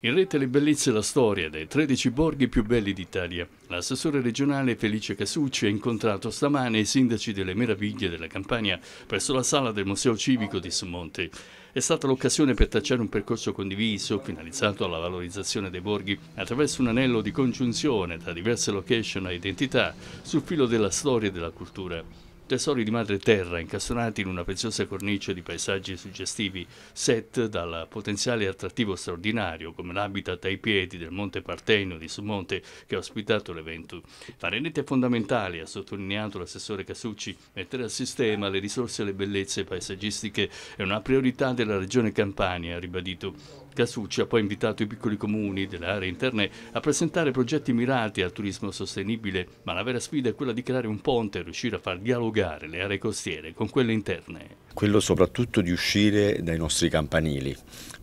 In rete le bellezze e la storia dei 13 borghi più belli d'Italia. L'assessore regionale Felice Casucci ha incontrato stamane i sindaci delle meraviglie della Campania presso la sala del Museo Civico di Sommonte. È stata l'occasione per tracciare un percorso condiviso, finalizzato alla valorizzazione dei borghi, attraverso un anello di congiunzione tra diverse location e identità, sul filo della storia e della cultura. Tesori di madre terra incastonati in una preziosa cornice di paesaggi suggestivi, set dal potenziale attrattivo straordinario come l'habitat ai piedi del Monte Partenio di Sumonte che ha ospitato l'evento. La rendita è fondamentale, ha sottolineato l'assessore Casucci, mettere al sistema le risorse e le bellezze paesaggistiche è una priorità della regione Campania, ha ribadito. Casucci ha poi invitato i piccoli comuni delle aree interne a presentare progetti mirati al turismo sostenibile, ma la vera sfida è quella di creare un ponte e riuscire a far dialogare coniugare le aree costiere con quelle interne? Quello soprattutto di uscire dai nostri campanili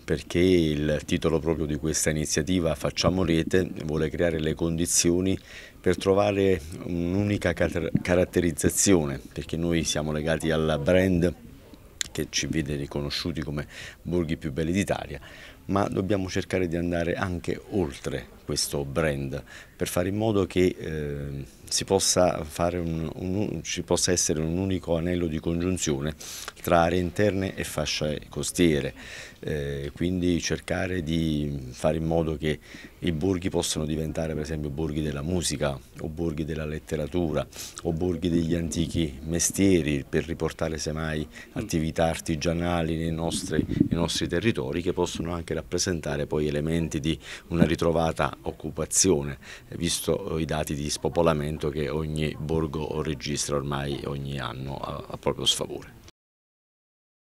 perché il titolo proprio di questa iniziativa Facciamo Rete vuole creare le condizioni per trovare un'unica caratterizzazione, perché noi siamo legati al brand che ci vede riconosciuti come borghi più belli d'Italia, ma dobbiamo cercare di andare anche oltre questo brand, per fare in modo che eh, si possa, un, un, ci possa essere un unico anello di congiunzione tra aree interne e fasce costiere, eh, quindi cercare di fare in modo che i borghi possano diventare per esempio borghi della musica o borghi della letteratura o borghi degli antichi mestieri per riportare semmai attività artigianali nei nostri, nei nostri territori che possono anche rappresentare poi elementi di una ritrovata occupazione visto eh, i dati di spopolamento che ogni borgo registra ormai ogni anno a proprio sfavore.